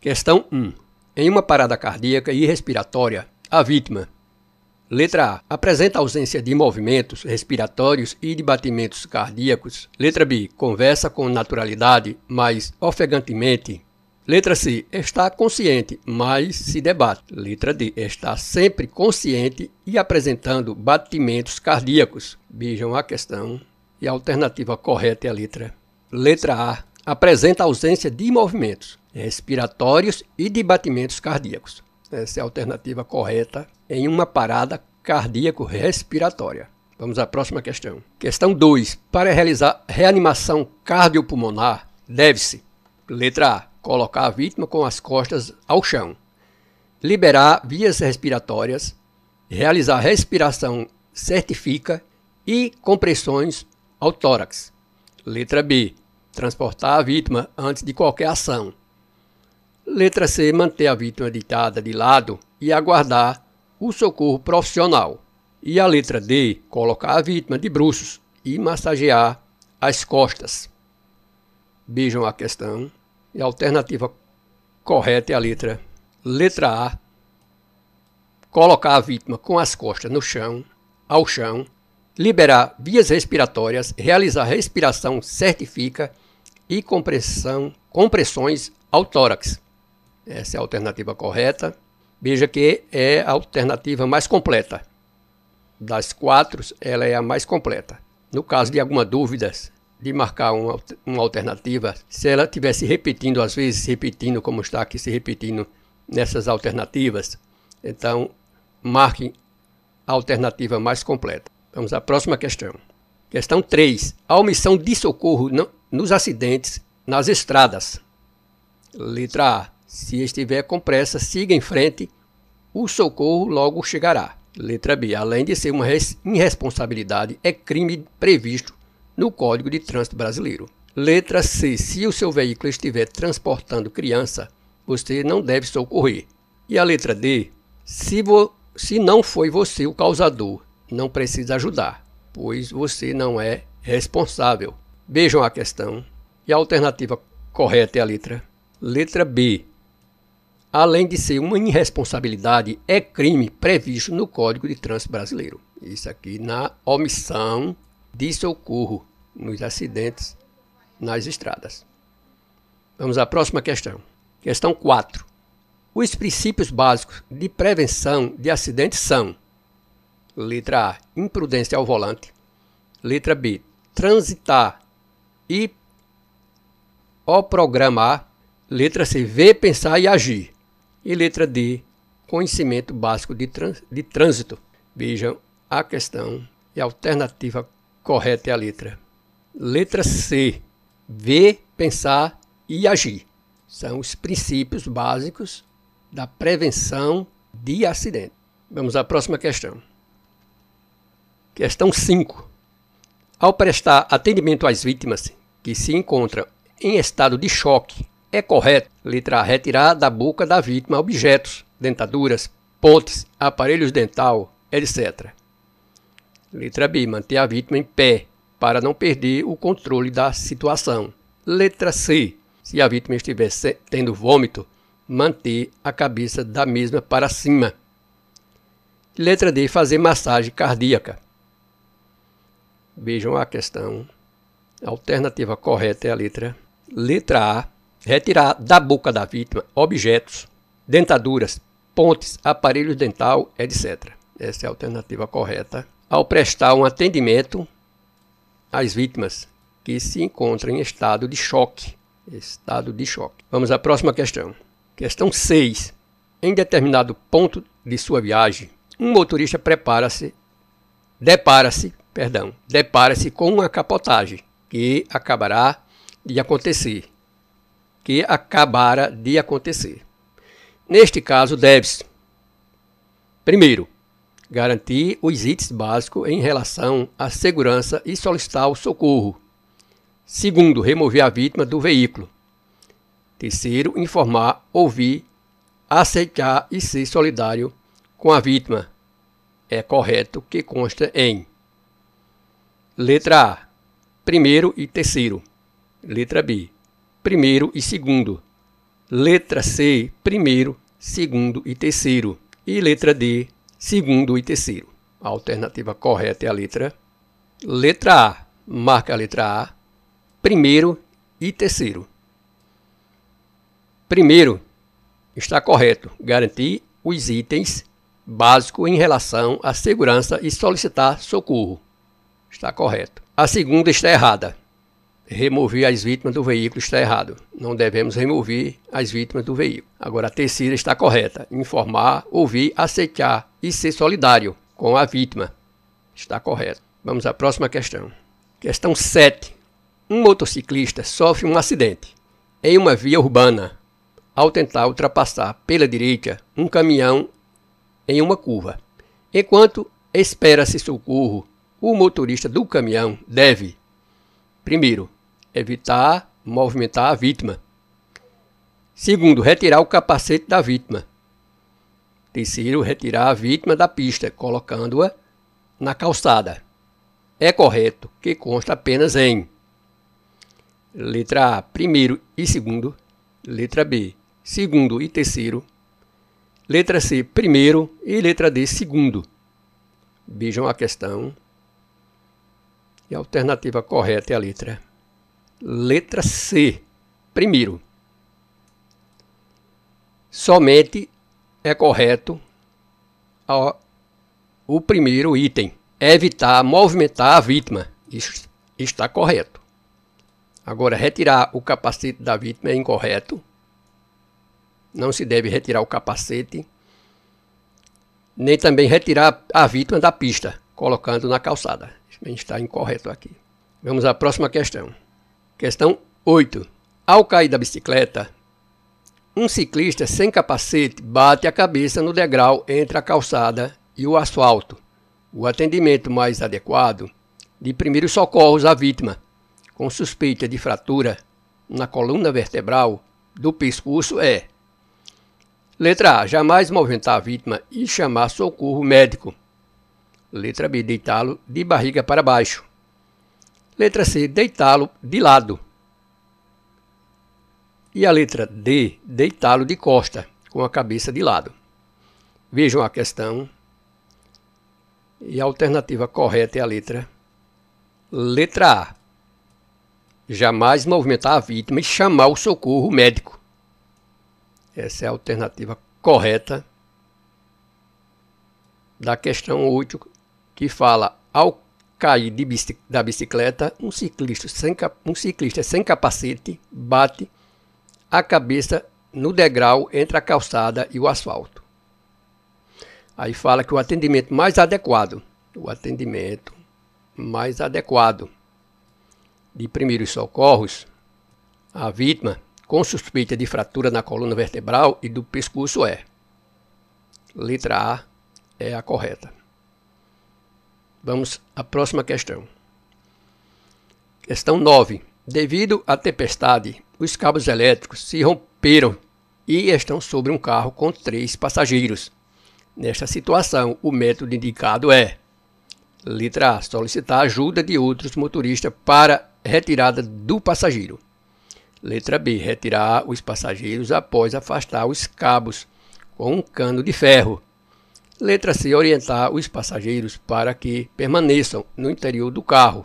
Questão 1. Em uma parada cardíaca e respiratória, a vítima. Letra A. Apresenta ausência de movimentos respiratórios e de batimentos cardíacos. Letra B. Conversa com naturalidade, mas ofegantemente. Letra C. Está consciente, mas se debate. Letra D. Está sempre consciente e apresentando batimentos cardíacos. Vejam a questão. E a alternativa correta é a letra. Letra A. Apresenta ausência de movimentos. Eh, respiratórios e de batimentos cardíacos. Essa é a alternativa correta em uma parada cardíaco-respiratória. Vamos à próxima questão. Questão 2. Para realizar reanimação cardiopulmonar, deve-se: letra A, colocar a vítima com as costas ao chão, liberar vias respiratórias, realizar respiração certifica e compressões ao tórax. Letra B, transportar a vítima antes de qualquer ação, Letra C. Manter a vítima deitada de lado e aguardar o socorro profissional. E a letra D. Colocar a vítima de bruços e massagear as costas. Vejam a questão. E é a alternativa correta é a letra letra A. Colocar a vítima com as costas no chão, ao chão, liberar vias respiratórias, realizar respiração certifica e compressão, compressões ao tórax. Essa é a alternativa correta. Veja que é a alternativa mais completa. Das quatro, ela é a mais completa. No caso de alguma dúvida de marcar uma, uma alternativa, se ela tivesse repetindo, às vezes repetindo, como está aqui se repetindo nessas alternativas, então marque a alternativa mais completa. Vamos à próxima questão. Questão 3. A omissão de socorro nos acidentes nas estradas. Letra A. Se estiver com pressa, siga em frente, o socorro logo chegará. Letra B. Além de ser uma irresponsabilidade, é crime previsto no Código de Trânsito Brasileiro. Letra C. Se o seu veículo estiver transportando criança, você não deve socorrer. E a letra D. Se, se não foi você o causador, não precisa ajudar, pois você não é responsável. Vejam a questão. E a alternativa correta é a letra letra B além de ser uma irresponsabilidade, é crime previsto no Código de Trânsito Brasileiro. Isso aqui na omissão de socorro nos acidentes nas estradas. Vamos à próxima questão. Questão 4. Os princípios básicos de prevenção de acidentes são: letra A, imprudência ao volante, letra B, transitar e o programar, letra C, ver, pensar e agir. E letra D, conhecimento básico de, de trânsito. Vejam a questão e a alternativa correta é a letra. Letra C, ver, pensar e agir. São os princípios básicos da prevenção de acidente. Vamos à próxima questão. Questão 5. Ao prestar atendimento às vítimas que se encontram em estado de choque é correto. Letra A. Retirar da boca da vítima objetos, dentaduras, pontes, aparelhos dental, etc. Letra B. Manter a vítima em pé para não perder o controle da situação. Letra C. Se a vítima estiver tendo vômito, manter a cabeça da mesma para cima. Letra D. Fazer massagem cardíaca. Vejam a questão. A alternativa correta é a letra letra A Retirar da boca da vítima objetos, dentaduras, pontes, aparelhos dental, etc. Essa é a alternativa correta ao prestar um atendimento às vítimas que se encontram em estado de choque. Estado de choque. Vamos à próxima questão. Questão 6. Em determinado ponto de sua viagem, um motorista prepara-se, depara-se, perdão, depara-se com uma capotagem que acabará de acontecer que acabara de acontecer. Neste caso, deve-se, primeiro, garantir os itens básicos em relação à segurança e solicitar o socorro. Segundo, remover a vítima do veículo. Terceiro, informar, ouvir, aceitar e ser solidário com a vítima. É correto que consta em letra A, primeiro e terceiro. Letra B, primeiro e segundo. Letra C, primeiro, segundo e terceiro. E letra D, segundo e terceiro. A alternativa correta é a letra letra A. Marca a letra A, primeiro e terceiro. Primeiro, está correto garantir os itens básico em relação à segurança e solicitar socorro. Está correto. A segunda está errada remover as vítimas do veículo está errado. Não devemos remover as vítimas do veículo. Agora, a terceira está correta. Informar, ouvir, aceitar e ser solidário com a vítima. Está correto. Vamos à próxima questão. Questão 7. Um motociclista sofre um acidente em uma via urbana ao tentar ultrapassar pela direita um caminhão em uma curva. Enquanto espera-se socorro, o motorista do caminhão deve, primeiro, evitar movimentar a vítima. Segundo, retirar o capacete da vítima. Terceiro, retirar a vítima da pista, colocando-a na calçada. É correto que consta apenas em letra A, primeiro e segundo, letra B, segundo e terceiro, letra C, primeiro e letra D, segundo. Vejam a questão. E a alternativa correta é a letra Letra C. Primeiro, somente é correto o primeiro item. Evitar movimentar a vítima. Isso está correto. Agora, retirar o capacete da vítima é incorreto. Não se deve retirar o capacete. Nem também retirar a vítima da pista, colocando na calçada. Isso está incorreto aqui. Vamos à próxima questão. Questão 8. Ao cair da bicicleta, um ciclista sem capacete bate a cabeça no degrau entre a calçada e o asfalto. O atendimento mais adequado de primeiros socorros à vítima, com suspeita de fratura na coluna vertebral do pescoço é: letra A, jamais movimentar a vítima e chamar socorro médico. Letra B, deitá-lo de barriga para baixo. Letra C, deitá-lo de lado. E a letra D, deitá-lo de costa, com a cabeça de lado. Vejam a questão. E a alternativa correta é a letra letra A. Jamais movimentar a vítima e chamar o socorro médico. Essa é a alternativa correta da questão 8, que fala ao cai de, da bicicleta, um ciclista, sem, um ciclista sem capacete bate a cabeça no degrau entre a calçada e o asfalto. Aí fala que o atendimento mais adequado, o atendimento mais adequado de primeiros socorros à vítima com suspeita de fratura na coluna vertebral e do pescoço é. Letra A é a correta. Vamos à próxima questão. Questão 9. Devido à tempestade, os cabos elétricos se romperam e estão sobre um carro com três passageiros. Nesta situação, o método indicado é: letra A, solicitar ajuda de outros motoristas para retirada do passageiro. Letra B, retirar os passageiros após afastar os cabos com um cano de ferro. Letra C. Orientar os passageiros para que permaneçam no interior do carro.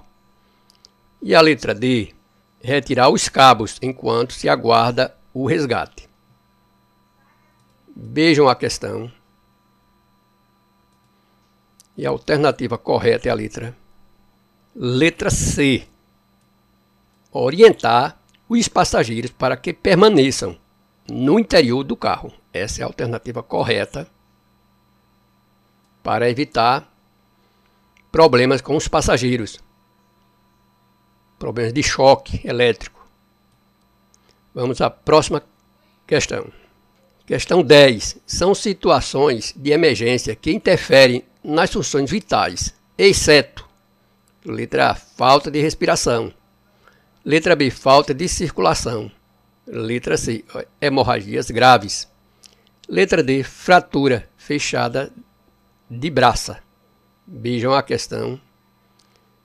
E a letra D. Retirar os cabos enquanto se aguarda o resgate. Vejam a questão. E a alternativa correta é a letra. Letra C. Orientar os passageiros para que permaneçam no interior do carro. Essa é a alternativa correta para evitar problemas com os passageiros, problemas de choque elétrico. Vamos à próxima questão. Questão 10. São situações de emergência que interferem nas funções vitais, exceto letra A, falta de respiração. Letra B, falta de circulação. Letra C, hemorragias graves. Letra D, fratura fechada de braça. Bijam a questão.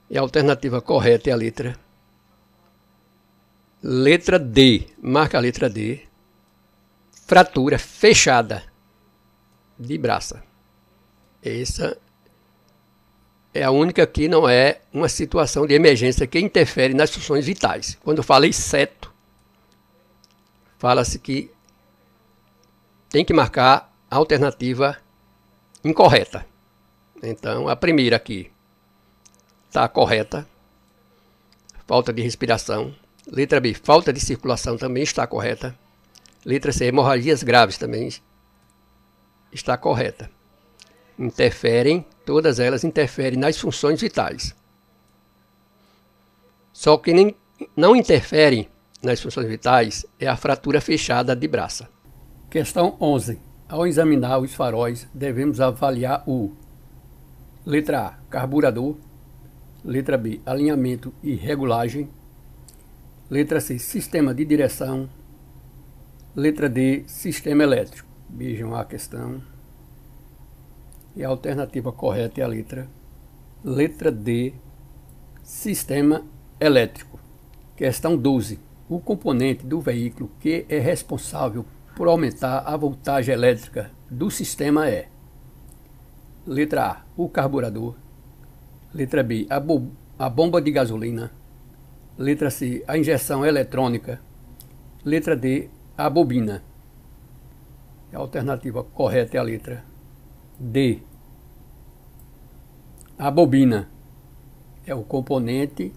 E a alternativa correta é a letra. Letra D. Marca a letra D. Fratura fechada de braça. Essa é a única que não é uma situação de emergência que interfere nas funções vitais. Quando fala certo, fala-se que tem que marcar a alternativa incorreta. Então, a primeira aqui está correta. Falta de respiração. Letra B, falta de circulação também está correta. Letra C, hemorragias graves também está correta. Interferem, todas elas interferem nas funções vitais. Só que nem, não interferem nas funções vitais é a fratura fechada de braça. Questão 11. Ao examinar os faróis, devemos avaliar o letra A, carburador, letra B, alinhamento e regulagem, letra C, sistema de direção, letra D, sistema elétrico. Vejam a questão. E a alternativa correta é a letra letra D, sistema elétrico. Questão 12. O componente do veículo que é responsável por aumentar a voltagem elétrica do sistema é: letra A, o carburador, letra B, a, bo a bomba de gasolina, letra C, a injeção eletrônica, letra D, a bobina. É a alternativa correta é a letra D. A bobina é o componente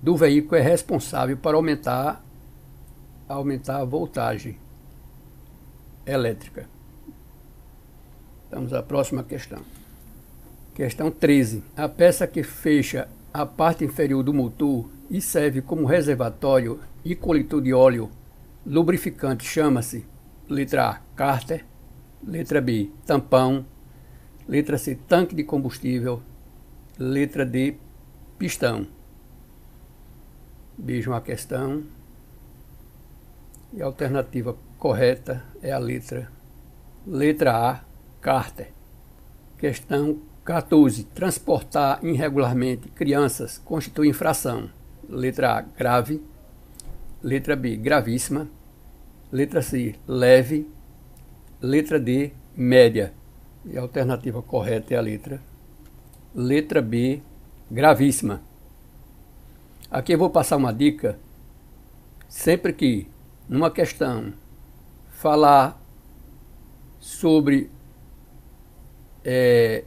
do veículo é responsável para aumentar, aumentar a voltagem elétrica. Vamos à próxima questão. Questão 13. A peça que fecha a parte inferior do motor e serve como reservatório e coletor de óleo lubrificante chama-se letra A, cárter, letra B, tampão, letra C, tanque de combustível, letra D, pistão. Vejam a questão e a alternativa correta é a letra letra A, Carter. Questão 14. Transportar irregularmente crianças constitui infração. Letra A, grave. Letra B, gravíssima. Letra C, leve. Letra D, média. E a alternativa correta é a letra letra B, gravíssima. Aqui eu vou passar uma dica. Sempre que numa questão falar sobre é,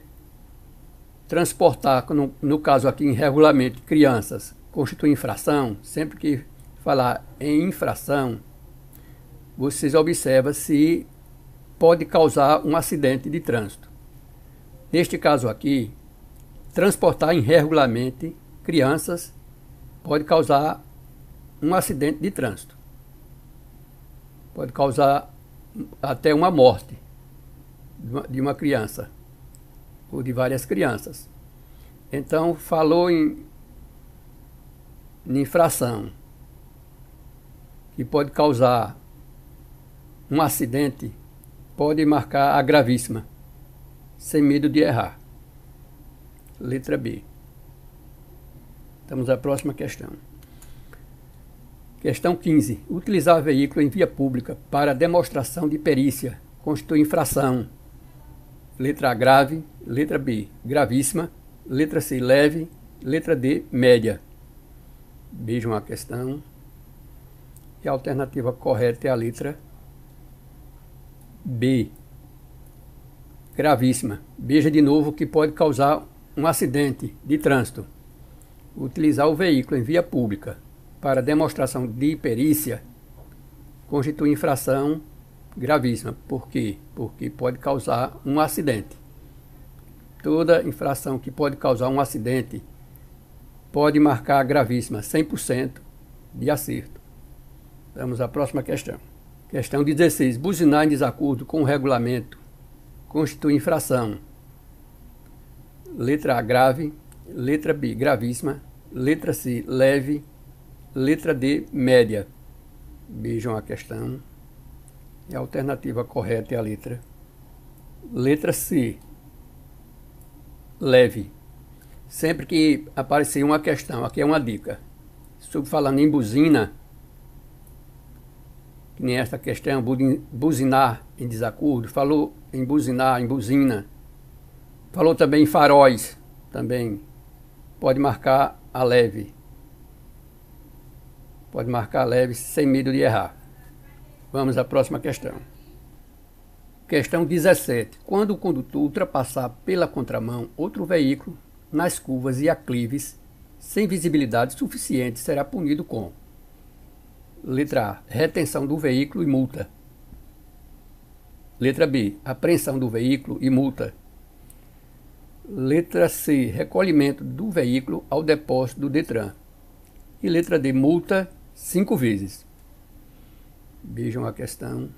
transportar, no, no, caso aqui em regulamento, crianças constitui infração, sempre que falar em infração, vocês observam se pode causar um acidente de trânsito. Neste caso aqui, transportar irregularmente crianças pode causar um acidente de trânsito pode causar até uma morte de uma criança ou de várias crianças. Então, falou em, em infração, que pode causar um acidente, pode marcar a gravíssima, sem medo de errar. Letra B. Estamos à próxima questão. Questão 15. Utilizar veículo em via pública para demonstração de perícia constitui infração. Letra A grave, letra B gravíssima, letra C leve, letra D média. Vejam a questão. E a alternativa correta é a letra B. Gravíssima. Veja de novo que pode causar um acidente de trânsito. Utilizar o veículo em via pública para demonstração de perícia constitui infração gravíssima. Por quê? Porque pode causar um acidente. Toda infração que pode causar um acidente pode marcar gravíssima, 100% de acerto. Vamos à próxima questão. Questão 16. Buzinar em desacordo com o regulamento constitui infração. Letra A grave, letra B gravíssima, letra C leve Letra D, média. Vejam a questão. E é a alternativa correta é a letra. Letra C, leve. Sempre que aparecer uma questão, aqui é uma dica. Estou falando em buzina, que nem esta questão, buzinar em desacordo, falou em buzinar, em buzina. Falou também em faróis, também pode marcar a leve. Pode marcar leve sem medo de errar. Vamos à próxima questão. Questão 17. Quando o condutor ultrapassar pela contramão outro veículo nas curvas e aclives sem visibilidade suficiente, será punido com Letra A. Retenção do veículo e multa. Letra B. Apreensão do veículo e multa. Letra C. Recolhimento do veículo ao depósito do Detran. E letra D. Multa cinco vezes. Vejam a questão.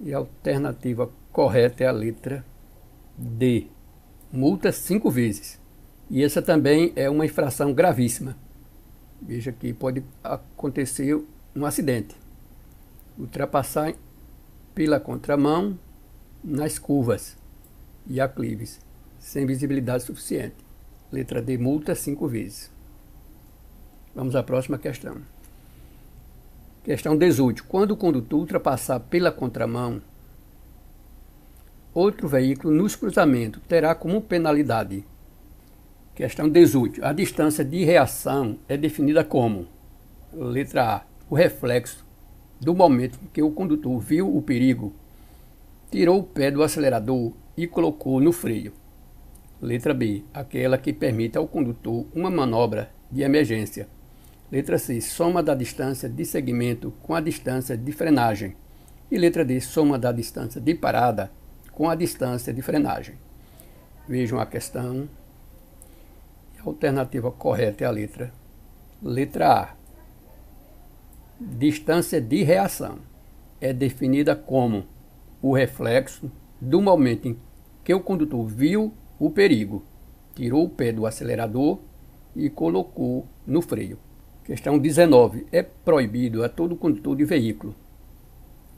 E a alternativa correta é a letra D. Multa cinco vezes. E essa também é uma infração gravíssima. Veja que pode acontecer um acidente. Ultrapassar pela contramão nas curvas e aclives, sem visibilidade suficiente. Letra D, multa cinco vezes. Vamos à próxima questão. Questão 18. Quando o condutor ultrapassar pela contramão outro veículo nos cruzamentos, terá como penalidade. Questão 18. A distância de reação é definida como: letra A, o reflexo do momento que o condutor viu o perigo, tirou o pé do acelerador e colocou no freio. Letra B, aquela que permite ao condutor uma manobra de emergência, Letra C, soma da distância de segmento com a distância de frenagem. E letra D, soma da distância de parada com a distância de frenagem. Vejam a questão. A alternativa correta é a letra letra A. Distância de reação é definida como o reflexo do momento em que o condutor viu o perigo, tirou o pé do acelerador e colocou no freio. Questão 19. É proibido a todo condutor de veículo.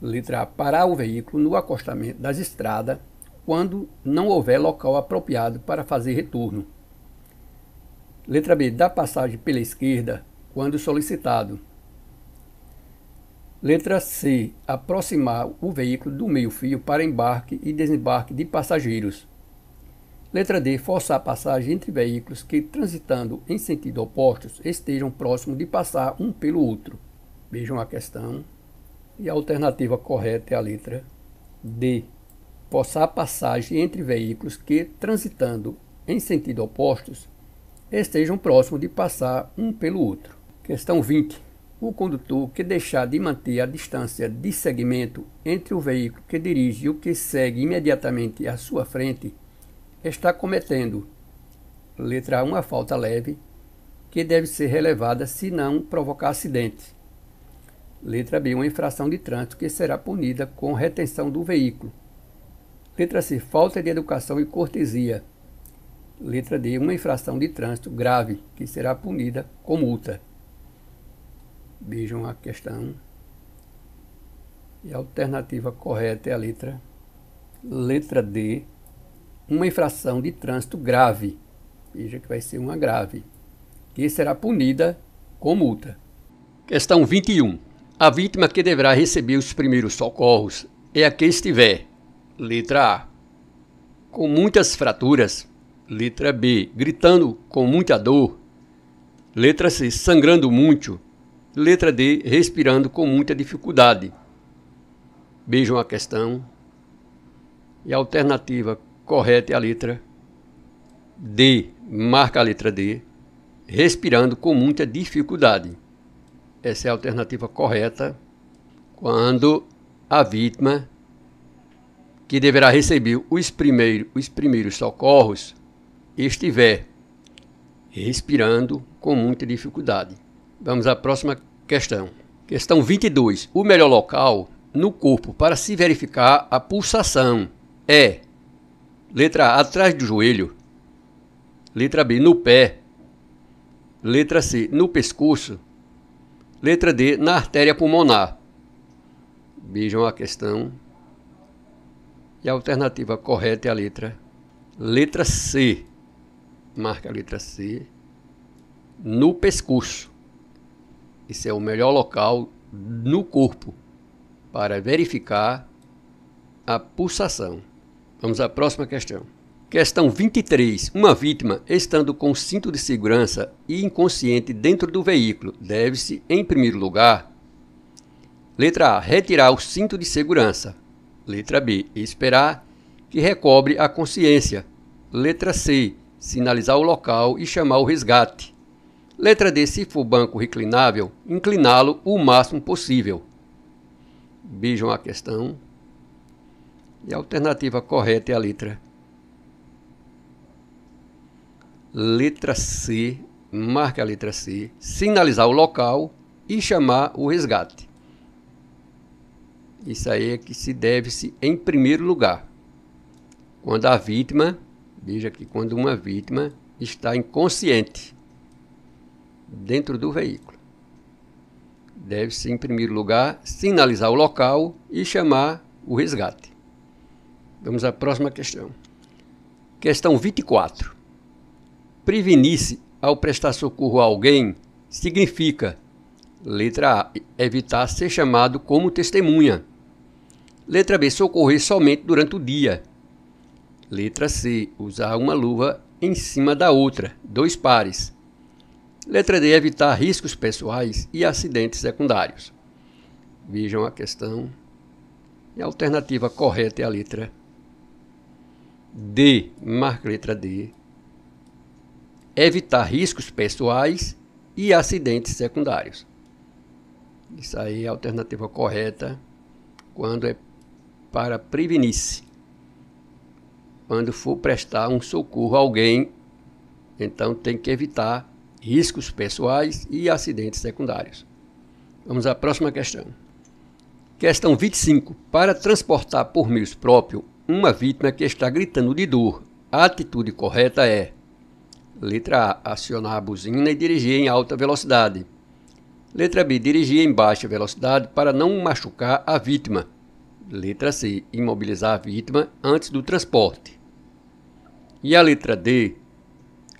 Letra A. Parar o veículo no acostamento das estradas quando não houver local apropriado para fazer retorno. Letra B. Dar passagem pela esquerda quando solicitado. Letra C. Aproximar o veículo do meio-fio para embarque e desembarque de passageiros. Letra D. Forçar a passagem entre veículos que, transitando em sentido opostos, estejam próximos de passar um pelo outro. Vejam a questão. E a alternativa correta é a letra D. Forçar a passagem entre veículos que, transitando em sentido opostos, estejam próximos de passar um pelo outro. Questão 20. O condutor que deixar de manter a distância de segmento entre o veículo que dirige e o que segue imediatamente à sua frente está cometendo. Letra A, uma falta leve, que deve ser relevada se não provocar acidente. Letra B, uma infração de trânsito que será punida com retenção do veículo. Letra C, falta de educação e cortesia. Letra D, uma infração de trânsito grave que será punida com multa. Vejam a questão. E a alternativa correta é a letra letra D, uma infração de trânsito grave, veja que vai ser uma grave, que será punida com multa. Questão 21. A vítima que deverá receber os primeiros socorros é a que estiver, letra A, com muitas fraturas, letra B, gritando com muita dor, letra C, sangrando muito, letra D, respirando com muita dificuldade. Vejam a questão. E a alternativa correte a letra D, marca a letra D, respirando com muita dificuldade. Essa é a alternativa correta quando a vítima que deverá receber os primeiros, os primeiros socorros estiver respirando com muita dificuldade. Vamos à próxima questão. Questão 22. O melhor local no corpo para se verificar a pulsação é Letra A, atrás do joelho. Letra B, no pé. Letra C, no pescoço. Letra D, na artéria pulmonar. Vejam a questão. E a alternativa correta é a letra letra C. Marca a letra C no pescoço. Esse é o melhor local no corpo para verificar a pulsação. Vamos à próxima questão. Questão 23. Uma vítima, estando com cinto de segurança e inconsciente dentro do veículo, deve-se, em primeiro lugar, letra A, retirar o cinto de segurança. Letra B, esperar que recobre a consciência. Letra C, sinalizar o local e chamar o resgate. Letra D, se for banco reclinável, incliná-lo o máximo possível. Vejam a questão e a alternativa correta é a letra. Letra C, marca a letra C, sinalizar o local e chamar o resgate. Isso aí é que se deve-se em primeiro lugar. Quando a vítima, veja que quando uma vítima está inconsciente dentro do veículo. Deve-se, em primeiro lugar, sinalizar o local e chamar o resgate. Vamos à próxima questão. Questão 24. Prevenir-se ao prestar socorro a alguém significa, letra A, evitar ser chamado como testemunha. Letra B, socorrer somente durante o dia. Letra C, usar uma luva em cima da outra, dois pares. Letra D, evitar riscos pessoais e acidentes secundários. Vejam a questão. E a alternativa correta é a letra D, marca letra D, evitar riscos pessoais e acidentes secundários. Isso aí é a alternativa correta quando é para prevenir-se. Quando for prestar um socorro a alguém, então tem que evitar riscos pessoais e acidentes secundários. Vamos à próxima questão. Questão 25. Para transportar por meios próprios uma vítima que está gritando de dor. A atitude correta é: letra A, acionar a buzina e dirigir em alta velocidade. Letra B, dirigir em baixa velocidade para não machucar a vítima. Letra C, imobilizar a vítima antes do transporte. E a letra D,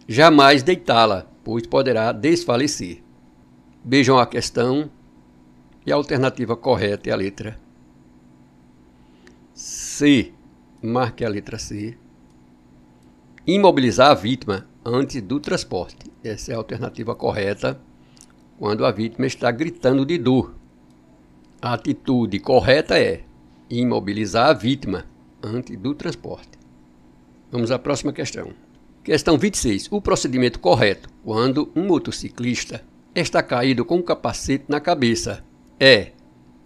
jamais deitá-la, pois poderá desfalecer. Vejam a questão e a alternativa correta é a letra C marque a letra C. Imobilizar a vítima antes do transporte. Essa é a alternativa correta quando a vítima está gritando de dor. A atitude correta é imobilizar a vítima antes do transporte. Vamos à próxima questão. Questão 26. O procedimento correto quando um motociclista está caído com o um capacete na cabeça é: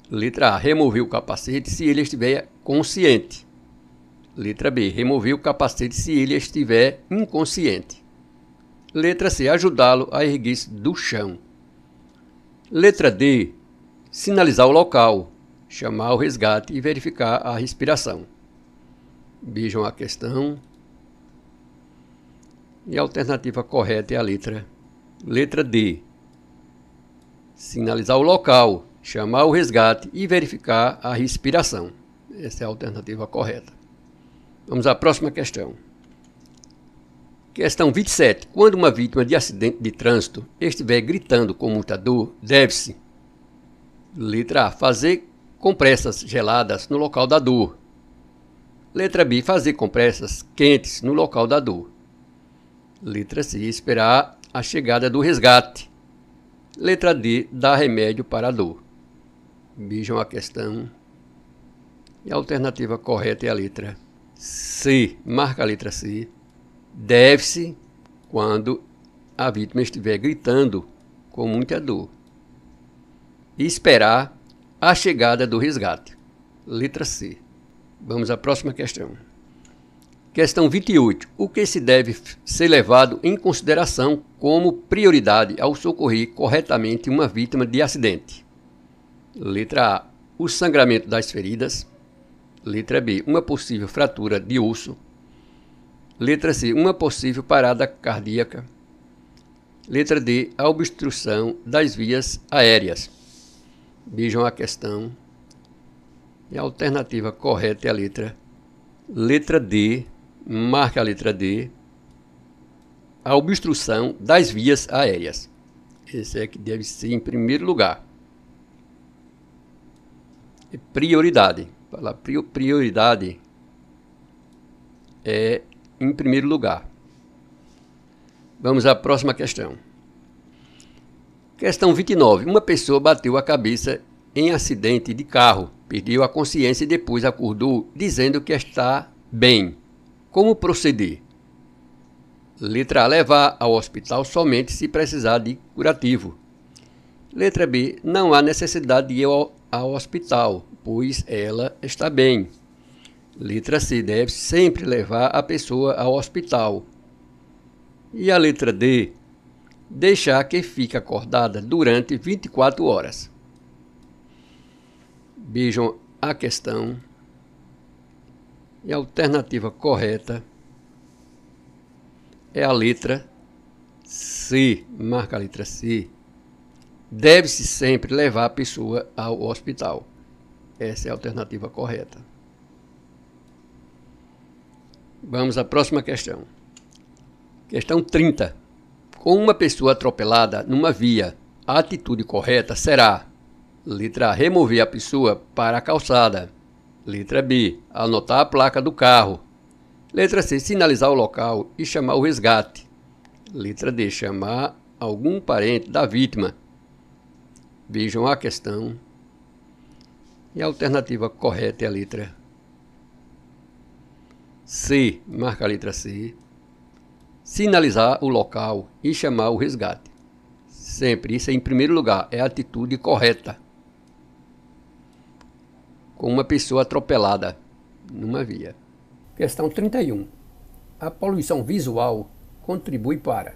letra A, remover o capacete se ele estiver consciente. Letra B. Remover o capacete se ele estiver inconsciente. Letra C. Ajudá-lo a erguer-se do chão. Letra D. Sinalizar o local, chamar o resgate e verificar a respiração. Vejam a questão. E a alternativa correta é a letra letra D. Sinalizar o local, chamar o resgate e verificar a respiração. Essa é a alternativa correta. Vamos à próxima questão. Questão 27. Quando uma vítima de acidente de trânsito estiver gritando com muita dor, deve-se, letra A, fazer compressas geladas no local da dor. Letra B, fazer compressas quentes no local da dor. Letra C, esperar a chegada do resgate. Letra D, dar remédio para a dor. Vejam a questão. E a alternativa correta é a letra C, marca a letra C, deve-se quando a vítima estiver gritando com muita dor. E esperar a chegada do resgate. Letra C. Vamos à próxima questão. Questão 28. O que se deve ser levado em consideração como prioridade ao socorrer corretamente uma vítima de acidente? Letra A. O sangramento das feridas. Letra B, uma possível fratura de osso. Letra C, uma possível parada cardíaca. Letra D, a obstrução das vias aéreas. Vejam a questão. E a alternativa correta é a letra letra D, marca a letra D, a obstrução das vias aéreas. Esse é que deve ser em primeiro lugar. Prioridade. Fala, prioridade é em primeiro lugar. Vamos à próxima questão. Questão 29. Uma pessoa bateu a cabeça em acidente de carro, perdeu a consciência e depois acordou dizendo que está bem. Como proceder? Letra A. Levar ao hospital somente se precisar de curativo. Letra B. Não há necessidade de ao hospital, pois ela está bem. Letra C. Deve sempre levar a pessoa ao hospital. E a letra D. Deixar que fique acordada durante 24 horas. Vejam a questão. E a alternativa correta é a letra C. Marca a letra C deve-se sempre levar a pessoa ao hospital. Essa é a alternativa correta. Vamos à próxima questão. Questão 30. Com uma pessoa atropelada numa via, a atitude correta será: letra A, remover a pessoa para a calçada. Letra B, anotar a placa do carro. Letra C, sinalizar o local e chamar o resgate. Letra D, chamar algum parente da vítima vejam a questão e a alternativa correta é a letra C, marca a letra C, sinalizar o local e chamar o resgate. Sempre, isso é em primeiro lugar, é a atitude correta. Com uma pessoa atropelada numa via. Questão 31. A poluição visual contribui para.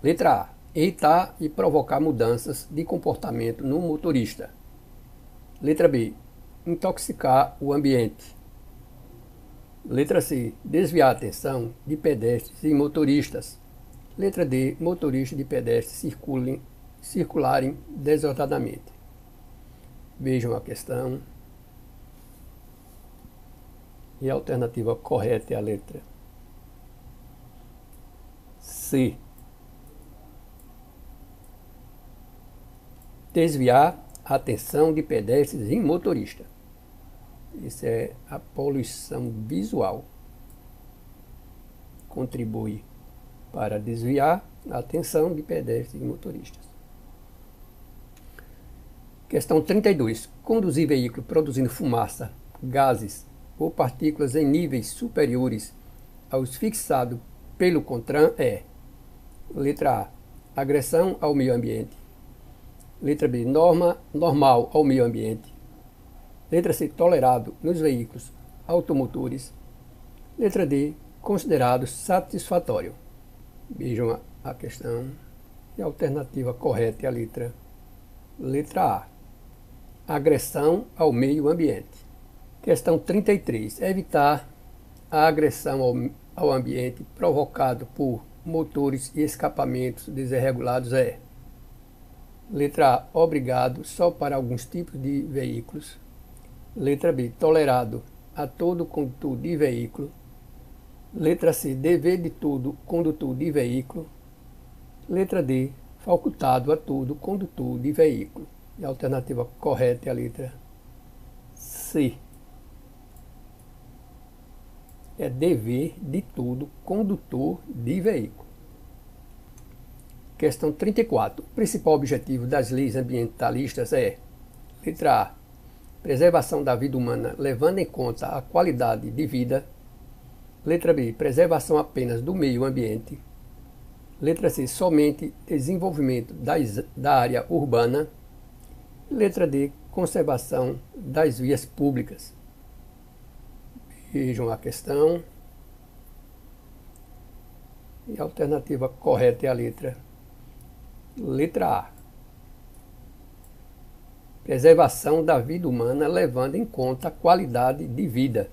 Letra A evitar tá e provocar mudanças de comportamento no motorista. Letra B. Intoxicar o ambiente. Letra C. Desviar a atenção de pedestres e motoristas. Letra D. Motoristas de pedestres circulem, circularem desordenadamente. Vejam a questão. E a alternativa correta é a letra C. desviar a atenção de pedestres e motorista. Isso é a poluição visual. Contribui para desviar a atenção de pedestres e motoristas. Questão 32. Conduzir veículo produzindo fumaça, gases ou partículas em níveis superiores aos fixados pelo CONTRAN é: letra A, agressão ao meio ambiente; Letra B. Norma normal ao meio ambiente. Letra C. Tolerado nos veículos automotores. Letra D. Considerado satisfatório. Vejam a questão. E a alternativa correta é a letra, letra A. Agressão ao meio ambiente. Questão 33. Evitar a agressão ao, ao ambiente provocado por motores e escapamentos desregulados é. Letra A, obrigado só para alguns tipos de veículos. Letra B, tolerado a todo condutor de veículo. Letra C, dever de todo condutor de veículo. Letra D, facultado a todo condutor de veículo. E a alternativa correta é a letra C. É dever de todo condutor de veículo. Questão 34. O principal objetivo das leis ambientalistas é: letra A. Preservação da vida humana levando em conta a qualidade de vida. Letra B. Preservação apenas do meio ambiente. Letra C. Somente desenvolvimento das, da área urbana. Letra D. Conservação das vias públicas. Vejam a questão. E a alternativa correta é a letra Letra A. Preservação da vida humana levando em conta a qualidade de vida.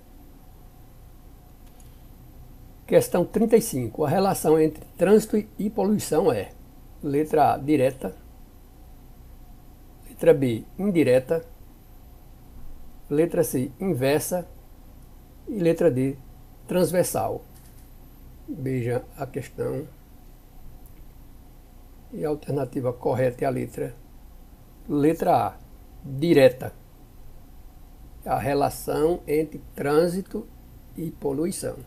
Questão 35. A relação entre trânsito e poluição é: letra A, direta, letra B, indireta, letra C, inversa e letra D, transversal. Veja a questão e a alternativa correta é a letra letra A, direta. A relação entre trânsito e poluição.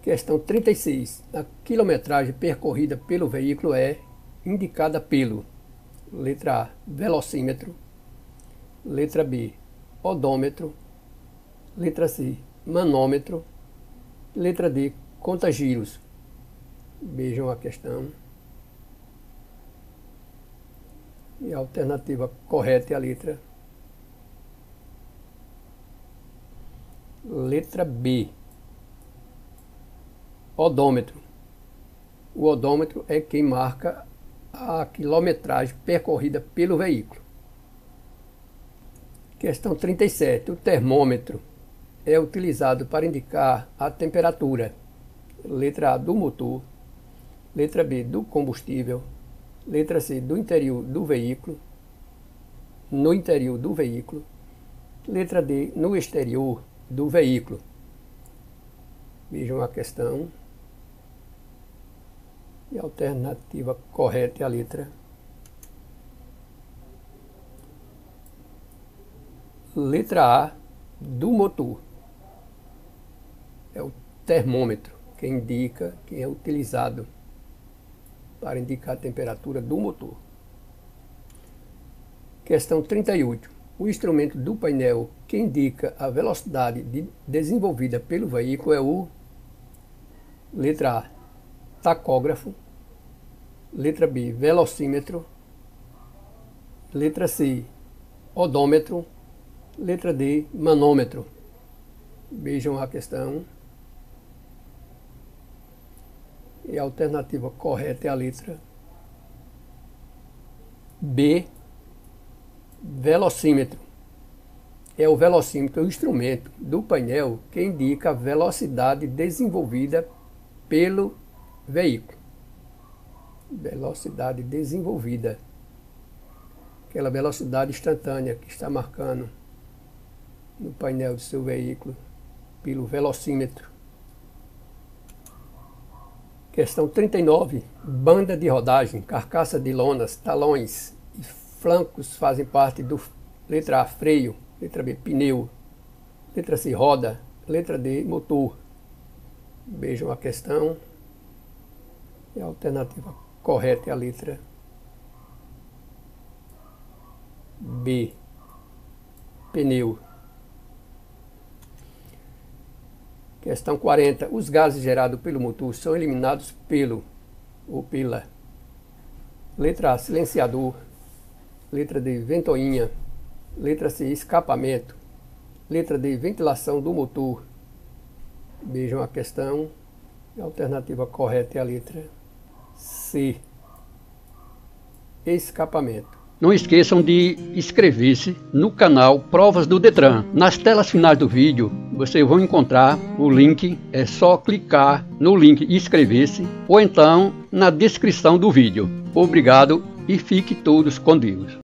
Questão 36. A quilometragem percorrida pelo veículo é indicada pelo letra A, velocímetro, letra B, odômetro, letra C, manômetro, letra D, conta giros beijam a questão. E a alternativa correta é a letra. Letra B. Odômetro. O odômetro é quem marca a quilometragem percorrida pelo veículo. Questão 37. O termômetro é utilizado para indicar a temperatura, letra A do motor, Letra B, do combustível. Letra C, do interior do veículo. No interior do veículo. Letra D, no exterior do veículo. Vejam a questão. E a alternativa correta é a letra Letra A do motor. É o termômetro que indica que é utilizado para indicar a temperatura do motor. Questão 38. O instrumento do painel que indica a velocidade de, desenvolvida pelo veículo é o letra A, tacógrafo, letra B, velocímetro, letra C, odômetro, letra D, manômetro. Vejam a questão e é a alternativa correta é a letra B, velocímetro. É o velocímetro, é o instrumento do painel que indica a velocidade desenvolvida pelo veículo. Velocidade desenvolvida. Aquela velocidade instantânea que está marcando no painel do seu veículo pelo velocímetro. Questão 39. Banda de rodagem, carcaça de lonas, talões e flancos fazem parte do letra A freio, letra B pneu, letra C roda, letra D motor. Vejam a questão. E é a alternativa correta é a letra B pneu. Questão 40. Os gases gerados pelo motor são eliminados pelo ou pela. Letra A, silenciador. Letra D, ventoinha. Letra C, escapamento. Letra D, ventilação do motor. Vejam a questão. A alternativa correta é a letra C, escapamento. Não esqueçam de inscrever-se no canal Provas do Detran. Nas telas finais do vídeo, vocês vão encontrar o link, é só clicar no link inscrever-se ou então na descrição do vídeo. Obrigado e fique todos com Deus.